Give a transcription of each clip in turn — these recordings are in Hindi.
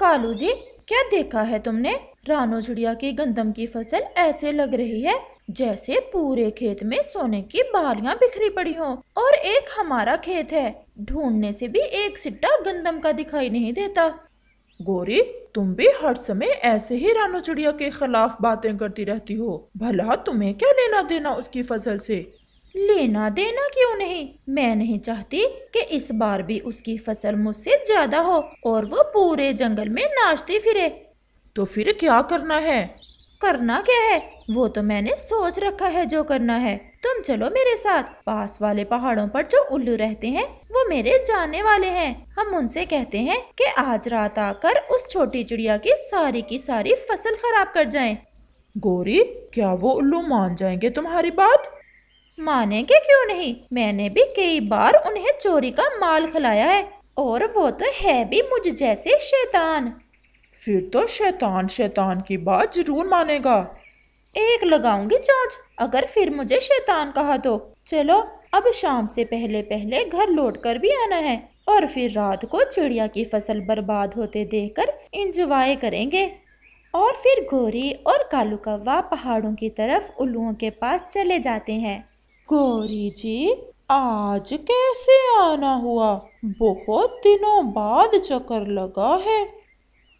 कालू जी क्या देखा है तुमने रानो झुड़िया की गंदम की फसल ऐसे लग रही है जैसे पूरे खेत में सोने की बालियां बिखरी पड़ी हों और एक हमारा खेत है ढूंढने से भी एक सिट्टा गंदम का दिखाई नहीं देता गोरी तुम भी हर समय ऐसे ही रानो चिड़िया के खिलाफ बातें करती रहती हो भला तुम्हें क्या लेना देना उसकी फसल से लेना देना क्यों नहीं मैं नहीं चाहती कि इस बार भी उसकी फसल मुझसे ज्यादा हो और वो पूरे जंगल में नाचती फिरे तो फिर क्या करना है करना क्या है वो तो मैंने सोच रखा है जो करना है तुम चलो मेरे साथ पास वाले पहाड़ों पर जो उल्लू रहते हैं वो मेरे जाने वाले हैं हम उनसे कहते हैं कि आज रात आकर उस छोटी चिड़िया की सारी की सारी फसल खराब कर जाएं। गोरी क्या वो उल्लू मान जाएंगे तुम्हारी बात मानेंगे क्यों नहीं मैंने भी कई बार उन्हें चोरी का माल खिलाया है और वो तो है भी मुझ जैसे शैतान फिर तो शैतान शैतान की बात जरूर मानेगा एक लगाऊंगी चौंच अगर फिर मुझे शैतान कहा तो चलो अब शाम से पहले पहले घर लौट कर भी आना है और फिर रात को चिड़िया की फसल बर्बाद होते देखकर इंजॉय करेंगे और फिर गोरी और कालू कौवा पहाड़ों की तरफ उल्लुओं के पास चले जाते हैं गौरी जी आज कैसे आना हुआ बहुत दिनों बाद चक्कर लगा है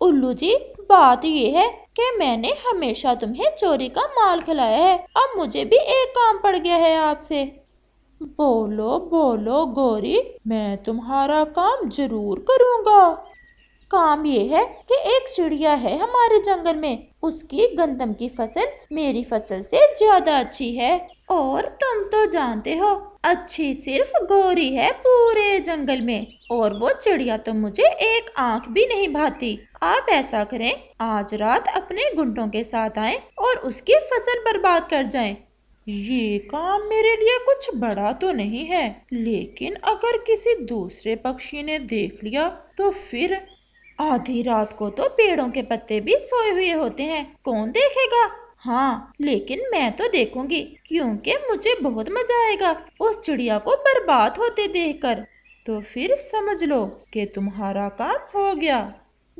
उल्लू जी बात यह है कि मैंने हमेशा तुम्हें चोरी का माल खिलाया है अब मुझे भी एक काम पड़ गया है आपसे बोलो बोलो गौरी मैं तुम्हारा काम जरूर करूँगा काम ये है कि एक चिड़िया है हमारे जंगल में उसकी गंदम की फसल मेरी फसल से ज्यादा अच्छी है और तुम तो जानते हो अच्छी सिर्फ गोरी है पूरे जंगल में और वो चिड़िया तो मुझे एक आंख भी नहीं भाती आप ऐसा करें आज रात अपने गुंडों के साथ आए और उसकी फसल बर्बाद कर जाएं। ये काम मेरे लिए कुछ बड़ा तो नहीं है लेकिन अगर किसी दूसरे पक्षी ने देख लिया तो फिर आधी रात को तो पेड़ों के पत्ते भी सोए हुए होते हैं कौन देखेगा हाँ लेकिन मैं तो देखूंगी क्योंकि मुझे बहुत मजा आएगा उस चिड़िया को बर्बाद होते देखकर तो फिर समझ लो कि तुम्हारा काम हो गया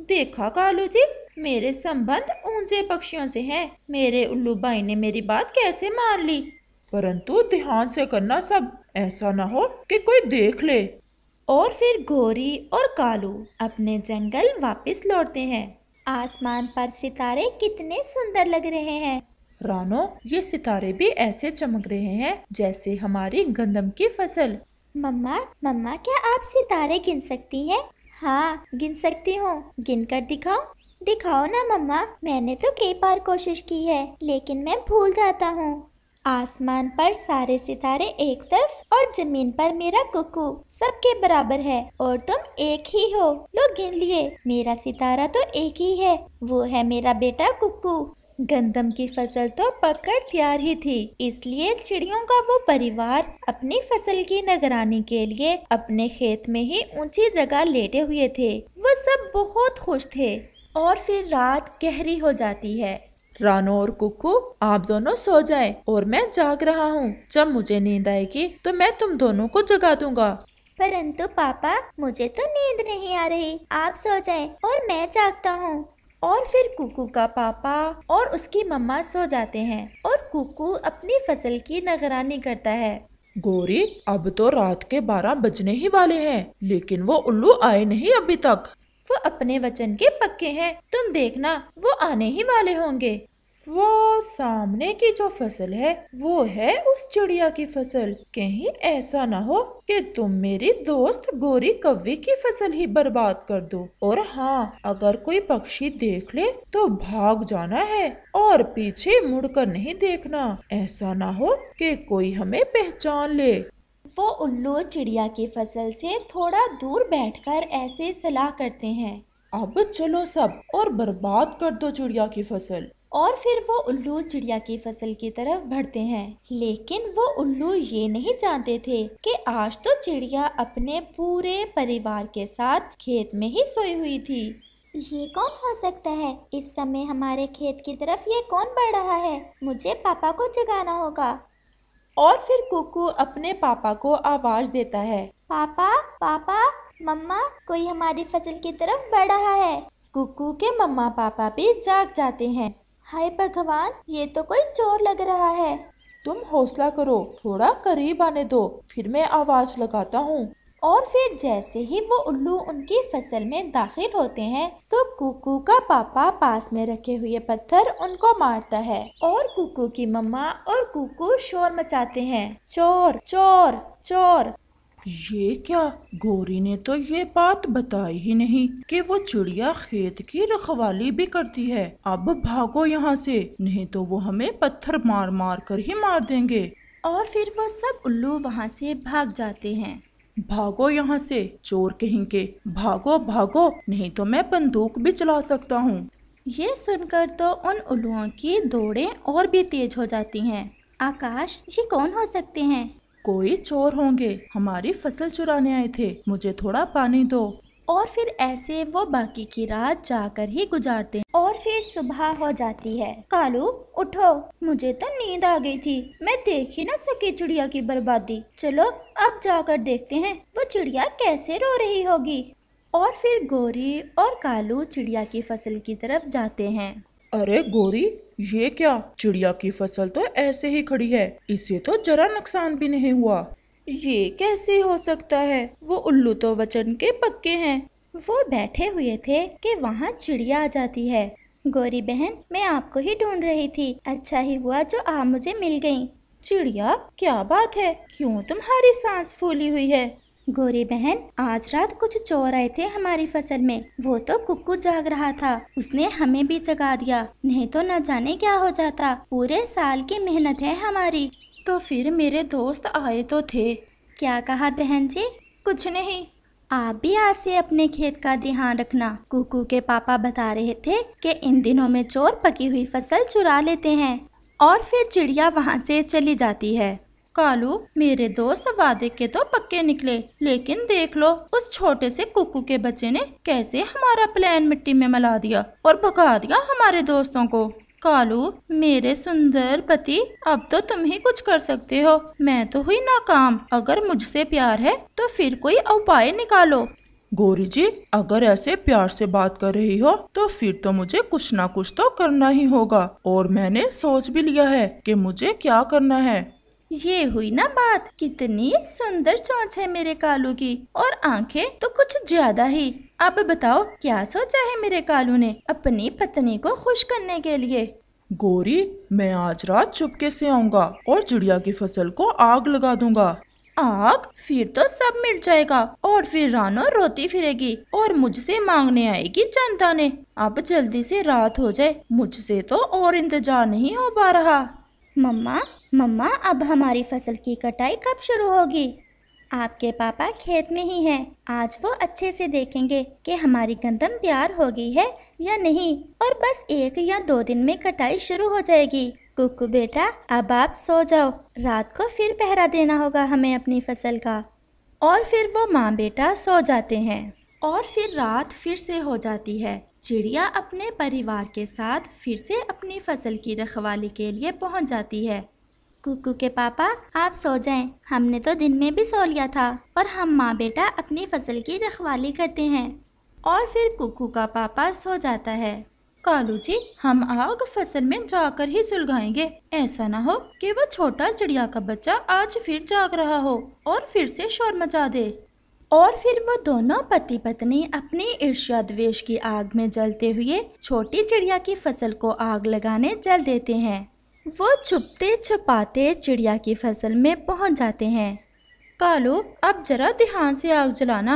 देखा कालू जी मेरे संबंध ऊंचे पक्षियों से हैं मेरे उल्लू भाई ने मेरी बात कैसे मान ली परंतु ध्यान से करना सब ऐसा ना हो कि कोई देख ले और फिर घोरी और कालू अपने जंगल वापस लौटते हैं आसमान पर सितारे कितने सुंदर लग रहे हैं रानो ये सितारे भी ऐसे चमक रहे हैं जैसे हमारी गंदम की फसल मम्मा मम्मा क्या आप सितारे गिन सकती हैं? हाँ गिन सकती हूँ गिन कर दिखाओ दिखाओ ना मम्मा मैंने तो कई बार कोशिश की है लेकिन मैं भूल जाता हूँ आसमान पर सारे सितारे एक तरफ और जमीन पर मेरा कुकू सबके बराबर है और तुम एक ही हो लो गिन लिए मेरा सितारा तो एक ही है वो है मेरा बेटा कुकू गंदम की फसल तो पकड़ तैयार ही थी इसलिए चिड़ियों का वो परिवार अपनी फसल की निगरानी के लिए अपने खेत में ही ऊंची जगह लेटे हुए थे वो सब बहुत खुश थे और फिर रात गहरी हो जाती है रानो और कुकू आप दोनों सो जाएं और मैं जाग रहा हूँ जब मुझे नींद आएगी तो मैं तुम दोनों को जगा दूंगा परंतु पापा मुझे तो नींद नहीं आ रही आप सो जाएं और मैं जागता हूँ और फिर कुकू का पापा और उसकी मम्मा सो जाते हैं और कुकू अपनी फसल की निगरानी करता है गोरी अब तो रात के बारह बजने ही वाले हैं, लेकिन वो उल्लू आए नहीं अभी तक वो अपने वचन के पक्के हैं तुम देखना वो आने ही वाले होंगे वो सामने की जो फसल है वो है उस चिड़िया की फसल कहीं ऐसा ना हो कि तुम मेरी दोस्त गोरी कव्वी की फसल ही बर्बाद कर दो और हाँ अगर कोई पक्षी देख ले तो भाग जाना है और पीछे मुड़कर नहीं देखना ऐसा ना हो कि कोई हमें पहचान ले वो उल्लू चिड़िया की फसल से थोड़ा दूर बैठकर ऐसे सलाह करते हैं अब चलो सब और बर्बाद कर दो चिड़िया की फसल और फिर वो उल्लू चिड़िया की फसल की तरफ बढ़ते हैं लेकिन वो उल्लू ये नहीं जानते थे कि आज तो चिड़िया अपने पूरे परिवार के साथ खेत में ही सोई हुई थी ये कौन हो सकता है इस समय हमारे खेत की तरफ ये कौन बढ़ रहा है मुझे पापा को जगाना होगा और फिर कुकू अपने पापा को आवाज देता है पापा पापा मम्मा कोई हमारी फसल की तरफ बढ़ रहा है कुकू के मम्मा पापा भी जाग जाते हैं हाय भगवान ये तो कोई चोर लग रहा है तुम हौसला करो थोड़ा करीब आने दो फिर मैं आवाज लगाता हूँ और फिर जैसे ही वो उल्लू उनकी फसल में दाखिल होते हैं तो कुकू का पापा पास में रखे हुए पत्थर उनको मारता है और कुकू की मम्मा और कुकू शोर मचाते हैं चोर चोर चोर ये क्या गोरी ने तो ये बात बताई ही नहीं कि वो चिड़िया खेत की रखवाली भी करती है अब भागो यहाँ से नहीं तो वो हमें पत्थर मार मार कर ही मार देंगे और फिर वो सब उल्लू वहाँ से भाग जाते हैं भागो यहाँ से चोर के भागो भागो नहीं तो मैं बंदूक भी चला सकता हूँ ये सुनकर तो उन उल्लुओं की दौड़ें और भी तेज हो जाती हैं आकाश ये कौन हो सकते हैं कोई चोर होंगे हमारी फसल चुराने आए थे मुझे थोड़ा पानी दो और फिर ऐसे वो बाकी की रात जाकर ही गुजारते हैं और फिर सुबह हो जाती है कालू उठो मुझे तो नींद आ गई थी मैं देख ही ना सकी चिड़िया की बर्बादी चलो अब जाकर देखते हैं वो चिड़िया कैसे रो रही होगी और फिर गोरी और कालू चिड़िया की फसल की तरफ जाते हैं अरे गोरी ये क्या चिड़िया की फसल तो ऐसे ही खड़ी है इसे तो जरा नुकसान भी नहीं हुआ ये कैसे हो सकता है वो उल्लू तो वचन के पक्के हैं वो बैठे हुए थे कि वहाँ चिड़िया आ जाती है गोरी बहन मैं आपको ही ढूंढ रही थी अच्छा ही हुआ जो आप मुझे मिल गयी चिड़िया क्या बात है क्यों तुम्हारी सांस फूली हुई है गोरी बहन आज रात कुछ चोर आए थे हमारी फसल में वो तो कुकू जाग रहा था उसने हमें भी जगा दिया नहीं तो न जाने क्या हो जाता पूरे साल की मेहनत है हमारी तो फिर मेरे दोस्त आए तो थे क्या कहा बहन जी कुछ नहीं आप भी आज से अपने खेत का ध्यान रखना कुकू के पापा बता रहे थे कि इन दिनों में चोर पकी हुई फसल चुरा लेते हैं और फिर चिड़िया वहाँ से चली जाती है कालू मेरे दोस्त वादे के तो पक्के निकले लेकिन देख लो उस छोटे से कुकू के बच्चे ने कैसे हमारा प्लान मिट्टी में मला दिया और भगा दिया हमारे दोस्तों को कालू मेरे सुंदर पति अब तो तुम ही कुछ कर सकते हो मैं तो हुई नाकाम अगर मुझसे प्यार है तो फिर कोई उपाय निकालो गोरी जी अगर ऐसे प्यार से बात कर रही हो तो फिर तो मुझे कुछ ना कुछ तो करना ही होगा और मैंने सोच भी लिया है कि मुझे क्या करना है ये हुई ना बात कितनी सुंदर चोंच है मेरे कालू की और आंखें तो कुछ ज्यादा ही अब बताओ क्या सोचा है मेरे कालू ने अपनी पत्नी को खुश करने के लिए गोरी मैं आज रात चुपके से आऊंगा और चिड़िया की फसल को आग लगा दूंगा आग फिर तो सब मिल जाएगा और फिर रानो रोती फिरेगी और मुझसे मांगने आएगी जनता ने अब जल्दी से रात हो जाए मुझसे तो और इंतजार नहीं हो पा रहा मम्मा मम्मा अब हमारी फसल की कटाई कब शुरू होगी आपके पापा खेत में ही हैं आज वो अच्छे से देखेंगे कि हमारी गंदम तैयार हो गई है या नहीं और बस एक या दो दिन में कटाई शुरू हो जाएगी कुकू बेटा अब आप सो जाओ रात को फिर पहरा देना होगा हमें अपनी फसल का और फिर वो माँ बेटा सो जाते हैं और फिर रात फिर से हो जाती है चिड़िया अपने परिवार के साथ फिर से अपनी फसल की रखवाली के लिए पहुंच जाती है कुकू के पापा आप सो जाएं। हमने तो दिन में भी सो लिया था और हम माँ बेटा अपनी फसल की रखवाली करते हैं और फिर कुकू का पापा सो जाता है कालू जी हम आग फसल में जाकर ही सुलगाएंगे ऐसा ना हो कि वो छोटा चिड़िया का बच्चा आज फिर जाग रहा हो और फिर से शोर मचा दे और फिर वो दोनों पति पत्नी अपनी ईर्ष्या द्वेष की आग में जलते हुए छोटी चिड़िया की फसल को आग लगाने जल देते हैं वो छुपते छुपाते चिड़िया की फसल में पहुंच जाते हैं कालू अब जरा ध्यान से आग जलाना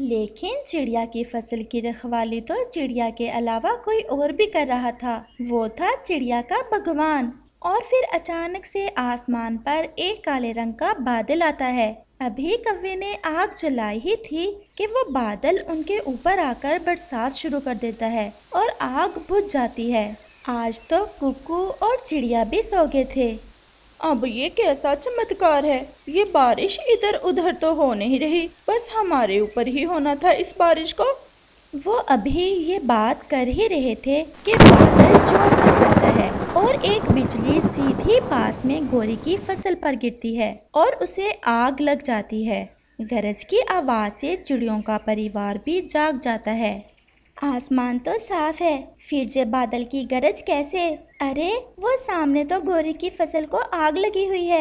लेकिन चिड़िया की फसल की रखवाली तो चिड़िया के अलावा कोई और भी कर रहा था वो था चिड़िया का भगवान और फिर अचानक से आसमान पर एक काले रंग का बादल आता है अभी कवे ने आग जलाई ही थी कि वो बादल उनके ऊपर आकर बरसात शुरू कर देता है और आग बुझ जाती है आज तो कुकू और चिड़िया भी सो गए थे अब ये कैसा चमत्कार है ये बारिश इधर उधर तो हो नहीं रही बस हमारे ऊपर ही होना था इस बारिश को वो अभी ये बात कर ही रहे थे कि बादल जोर से फटता है और एक बिजली सीधी पास में गोरी की फसल पर गिरती है और उसे आग लग जाती है गरज की आवाज़ से चिड़ियों का परिवार भी जाग जाता है आसमान तो साफ है फिर जे बादल की गरज कैसे अरे वो सामने तो गोरी की फसल को आग लगी हुई है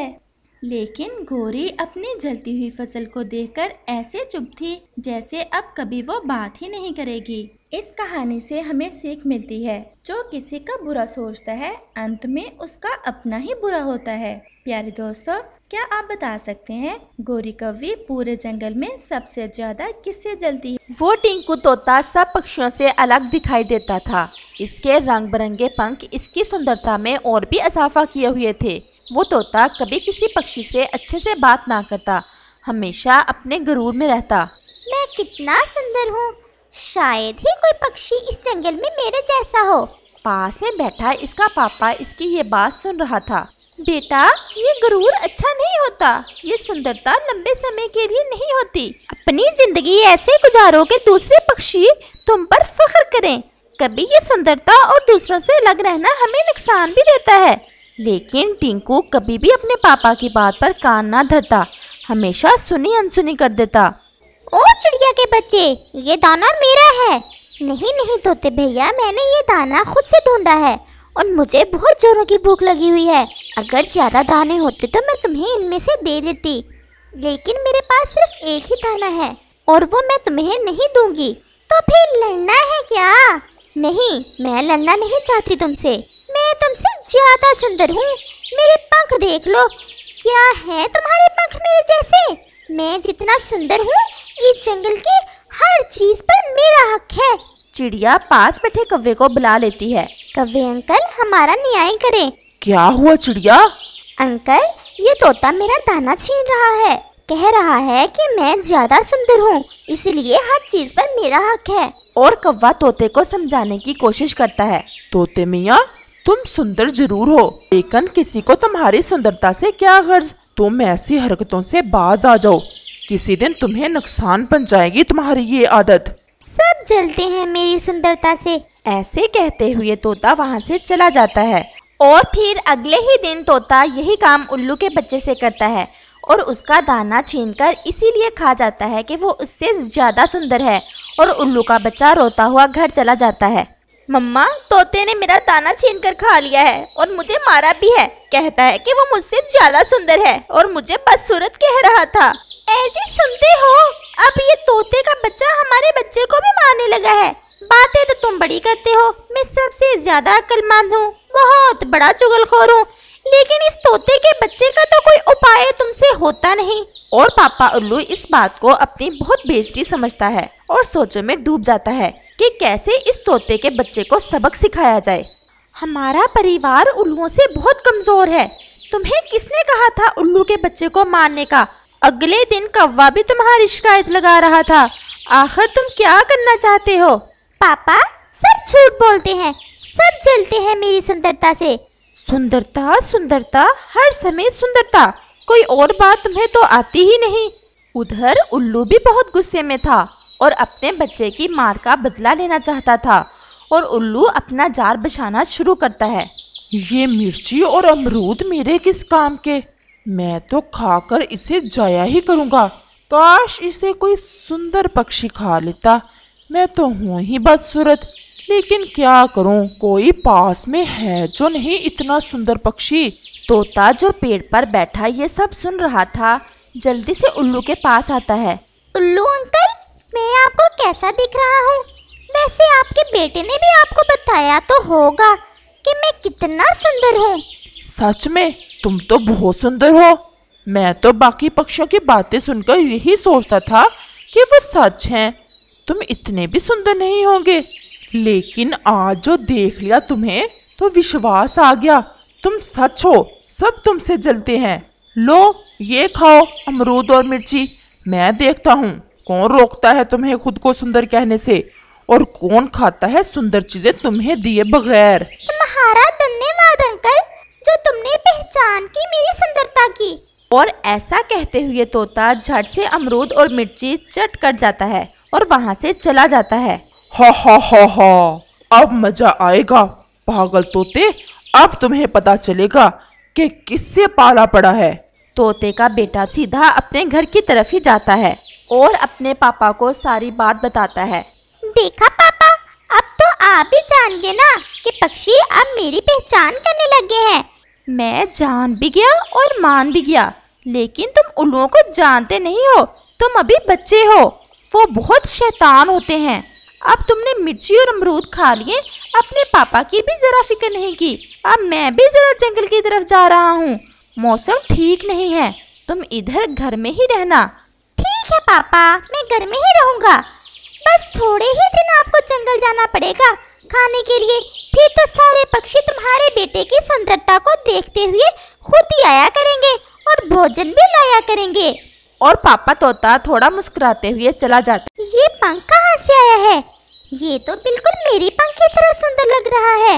लेकिन गोरी अपनी जलती हुई फसल को देखकर ऐसे चुप थी जैसे अब कभी वो बात ही नहीं करेगी इस कहानी से हमें सीख मिलती है जो किसी का बुरा सोचता है अंत में उसका अपना ही बुरा होता है प्यारे दोस्तों क्या आप बता सकते हैं गोरी कौवी पूरे जंगल में सबसे ज्यादा किससे जलती है वो टिंकू तोता सब पक्षियों से अलग दिखाई देता था इसके रंग बिरंगे पंख इसकी सुंदरता में और भी इजाफा किए हुए थे वो तोता कभी किसी पक्षी से अच्छे से बात ना करता हमेशा अपने गरूर में रहता मैं कितना सुंदर हूँ शायद ही कोई पक्षी इस जंगल में मेरे जैसा हो पास में बैठा इसका पापा इसकी ये बात सुन रहा था बेटा ये गुरूर अच्छा नहीं होता ये सुंदरता लंबे समय के लिए नहीं होती अपनी जिंदगी ऐसे गुजारो कि दूसरे पक्षी तुम पर फख्र करें कभी ये सुंदरता और दूसरों से अलग रहना हमें नुकसान भी देता है लेकिन टिंकू कभी भी अपने पापा की बात पर कान ना धरता हमेशा सुनी अनसुनी कर देता ओ चिड़िया के बच्चे ये दाना मेरा है नहीं नहीं तोते भैया मैंने ये दाना खुद से ढूंढा है और मुझे बहुत जोरों की भूख लगी हुई है अगर ज़्यादा दाने होते तो मैं तुम्हें इनमें से दे देती लेकिन मेरे पास सिर्फ एक ही दाना है और वो मैं तुम्हें नहीं दूंगी तो फिर लड़ना है क्या नहीं मैं लड़ना नहीं चाहती तुमसे मैं तुमसे ज़्यादा सुंदर हूँ मेरे पंख देख लो क्या है तुम्हारे पंख मेरे जैसे मैं जितना सुंदर हूँ इस जंगल की हर चीज़ पर मेरा हक है चिड़िया पास बैठे कव्वे को बुला लेती है कव्वे अंकल हमारा न्याय करें क्या हुआ चिड़िया अंकल ये तोता मेरा दाना छीन रहा है कह रहा है कि मैं ज्यादा सुंदर हूँ इसलिए हर चीज पर मेरा हक है और कव्वा तोते को समझाने की कोशिश करता है तोते मियाँ तुम सुंदर जरूर हो लेकिन किसी को तुम्हारी सुंदरता से क्या गर्ज तुम ऐसी हरकतों से बाज आ जाओ किसी दिन तुम्हें नुकसान पहुंचाएगी तुम्हारी ये आदत सब जलते हैं मेरी सुंदरता से ऐसे कहते हुए तोता वहाँ से चला जाता है और फिर अगले ही दिन तोता यही काम उल्लू के बच्चे से करता है और उसका दाना छीनकर इसीलिए खा जाता है कि वो उससे ज़्यादा सुंदर है और उल्लू का बच्चा रोता हुआ घर चला जाता है मम्मा तोते ने मेरा दाना छीन कर खा लिया है और मुझे मारा भी है कहता है कि वो मुझसे ज़्यादा सुंदर है और मुझे बदसूरत कह रहा था ऐसी सुनते बच्चे को भी मारने लगा है बातें तो तुम बड़ी करते हो मैं सबसे ज्यादा अक्लमंद हूँ बहुत बड़ा चुगलखोर हूँ लेकिन इस तोते के बच्चे का तो कोई उपाय तुमसे होता नहीं और पापा उल्लू इस बात को अपनी बहुत बेजती समझता है और सोचों में डूब जाता है कि कैसे इस तोते के बच्चे को सबक सिखाया जाए हमारा परिवार उल्लुओं से बहुत कमजोर है तुम्हें किसने कहा था उल्लू के बच्चे को मारने का अगले दिन कौवा भी तुम्हारी शिकायत लगा रहा था आखिर तुम क्या करना चाहते हो पापा सब झूठ बोलते हैं सब जलते हैं मेरी सुंदरता से सुंदरता सुंदरता हर समय सुंदरता कोई और बात तुम्हें तो आती ही नहीं उधर उल्लू भी बहुत गुस्से में था और अपने बच्चे की मार का बदला लेना चाहता था और उल्लू अपना जार बिछाना शुरू करता है ये मिर्ची और अमरूद मेरे किस काम के मैं तो खाकर इसे जाया ही करूँगा काश इसे कोई सुंदर पक्षी खा लेता मैं तो हूँ ही बदसूरत लेकिन क्या करूँ कोई पास में है जो नहीं इतना सुंदर पक्षी तोता जो पेड़ पर बैठा ये सब सुन रहा था जल्दी से उल्लू के पास आता है उल्लू अंकल मैं आपको कैसा दिख रहा हूँ वैसे आपके बेटे ने भी आपको बताया तो होगा कि मैं कितना सुंदर हूँ सच में तुम तो बहुत सुंदर हो मैं तो बाकी पक्षियों की बातें सुनकर यही सोचता था कि वो सच हैं तुम इतने भी सुंदर नहीं होंगे लेकिन आज जो देख लिया तुम्हें तो विश्वास आ गया तुम सच हो सब तुमसे जलते हैं लो ये खाओ अमरूद और मिर्ची मैं देखता हूँ कौन रोकता है तुम्हें खुद को सुंदर कहने से और कौन खाता है सुंदर चीजें तुम्हें दिए बगैर तुम्हारा धन्यवाद अंकल जो तुमने इंसान की मेरी सुंदरता की और ऐसा कहते हुए तोता झट से अमरूद और मिर्ची चट कर जाता है और वहाँ से चला जाता है हा हा हा हा अब मजा आएगा पागल तोते अब तुम्हें पता चलेगा कि किससे पाला पड़ा है तोते का बेटा सीधा अपने घर की तरफ ही जाता है और अपने पापा को सारी बात बताता है देखा पापा अब तो आप ही जान गए ना कि पक्षी अब मेरी पहचान करने लगे हैं मैं जान भी गया और मान भी गया लेकिन तुम उल्लुओं को जानते नहीं हो तुम अभी बच्चे हो वो बहुत शैतान होते हैं अब तुमने मिर्ची और अमरूद खा लिए अपने पापा की भी ज़रा फिक्र नहीं की अब मैं भी ज़रा जंगल की तरफ जा रहा हूँ मौसम ठीक नहीं है तुम इधर घर में ही रहना ठीक है पापा मैं घर में ही रहूँगा बस थोड़े ही दिन आपको जंगल जाना पड़ेगा खाने के लिए फिर तो सारे पक्षी तुम्हारे बेटे की सुंदरता को देखते हुए खुद ही आया करेंगे और भोजन भी लाया करेंगे और पापा तोता थोड़ा मुस्कुराते हुए चला जाता ये पंख कहाँ से आया है ये तो बिल्कुल मेरी पंख की तरह सुंदर लग रहा है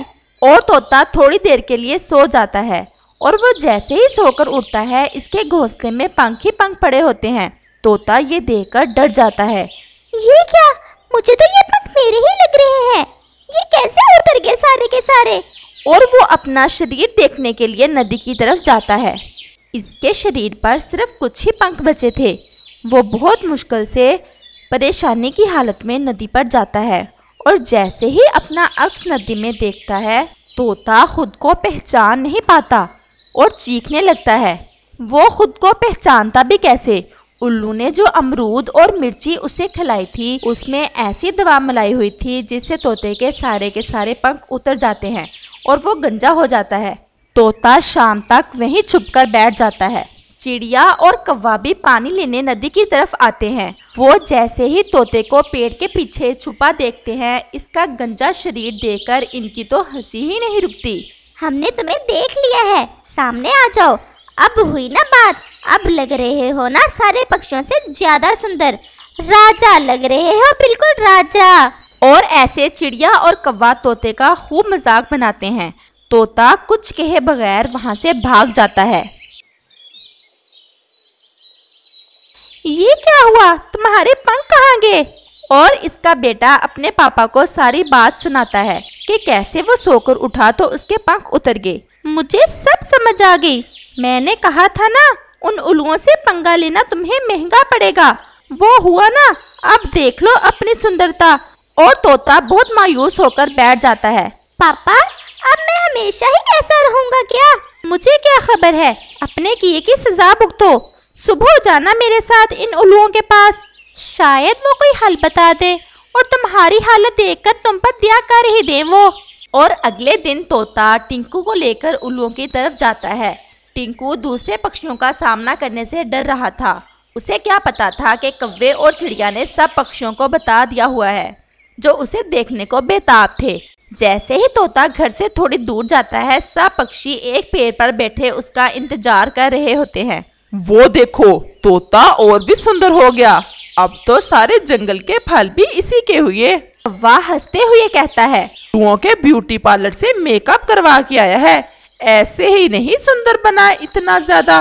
और तोता थोड़ी देर के लिए सो जाता है और वो जैसे ही सोकर उठता है इसके घोंसले में पंख ही पंख पड़े होते हैं तोता ये देखकर डर जाता है ये क्या मुझे तो ये पंख मेरे ही लग रहे हैं ये कैसे उतर गए सारे के सारे और वो अपना शरीर देखने के लिए नदी की तरफ जाता है इसके शरीर पर सिर्फ कुछ ही पंख बचे थे वो बहुत मुश्किल से परेशानी की हालत में नदी पर जाता है और जैसे ही अपना अक्स नदी में देखता है तोता खुद को पहचान नहीं पाता और चीखने लगता है वो खुद को पहचानता भी कैसे उल्लू ने जो अमरूद और मिर्ची उसे खिलाई थी उसमें ऐसी दवा मिलाई हुई थी जिससे तोते के सारे के सारे पंख उतर जाते हैं और वो गंजा हो जाता है तोता शाम तक वहीं छुपकर बैठ जाता है चिड़िया और कौवा भी पानी लेने नदी की तरफ आते हैं वो जैसे ही तोते को पेड़ के पीछे छुपा देखते हैं इसका गंजा शरीर देखकर इनकी तो हंसी ही नहीं रुकती हमने तुम्हें देख लिया है सामने आ जाओ अब हुई ना बात अब लग रहे हो ना सारे पक्षियों से ज्यादा सुंदर राजा लग रहे हो बिल्कुल राजा और ऐसे चिड़िया और कौवा तोते का खूब मजाक बनाते हैं तोता कुछ कहे बगैर वहाँ से भाग जाता है ये क्या हुआ तुम्हारे पंख कहाँ गए और इसका बेटा अपने पापा को सारी बात सुनाता है कि कैसे वो सोकर उठा तो उसके पंख उतर गए मुझे सब समझ आ गई मैंने कहा था ना उन उल्लुओं से पंगा लेना तुम्हें महंगा पड़ेगा वो हुआ ना अब देख लो अपनी सुंदरता और तोता बहुत मायूस होकर बैठ जाता है पापा अब मैं हमेशा ही ऐसा रहूंगा क्या मुझे क्या खबर है अपने किए की सजा भुगतो सुबह जाना मेरे साथ इन उल्लुओं के पास शायद वो कोई हल बता दे और तुम्हारी हालत देखकर तुम पर दिया कर ही दे वो और अगले दिन तोता टिंकू को लेकर उल्लुओं की तरफ जाता है टिंकू दूसरे पक्षियों का सामना करने से डर रहा था उसे क्या पता था कि कव्वे और चिड़िया ने सब पक्षियों को बता दिया हुआ है जो उसे देखने को बेताब थे जैसे ही तोता घर से थोड़ी दूर जाता है सब पक्षी एक पेड़ पर बैठे उसका इंतजार कर रहे होते हैं वो देखो तोता और भी सुंदर हो गया अब तो सारे जंगल के फल भी इसी के हुए वाह हंसते हुए कहता है टुओं के ब्यूटी पार्लर से मेकअप करवा के आया है ऐसे ही नहीं सुंदर बना इतना ज्यादा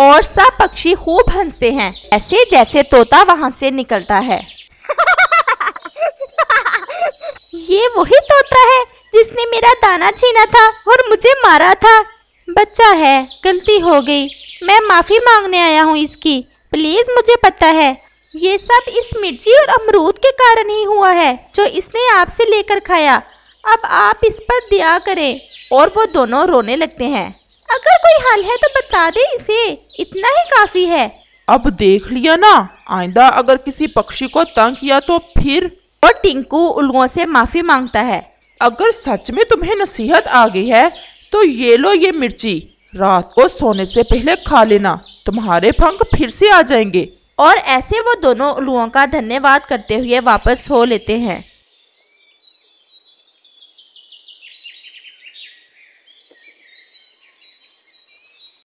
और सब पक्षी खूब हंसते हैं ऐसे जैसे तोता वहाँ से निकलता है ये वही तोता है जिसने मेरा दाना छीना था और मुझे मारा था बच्चा है गलती हो गई मैं माफ़ी मांगने आया हूँ इसकी प्लीज़ मुझे पता है ये सब इस मिर्ची और अमरूद के कारण ही हुआ है जो इसने आपसे लेकर खाया अब आप इस पर दिया करें और वो दोनों रोने लगते हैं अगर कोई हल है तो बता दे इसे इतना ही काफी है अब देख लिया ना आइंदा अगर किसी पक्षी को तंग किया तो फिर और टिंकू उल्लुओं से माफी मांगता है अगर सच में तुम्हें नसीहत आ गई है तो ये लो ये मिर्ची रात को सोने से पहले खा लेना तुम्हारे पंख फिर से आ जाएंगे और ऐसे वो दोनों उल्लुओं का धन्यवाद करते हुए वापस हो लेते हैं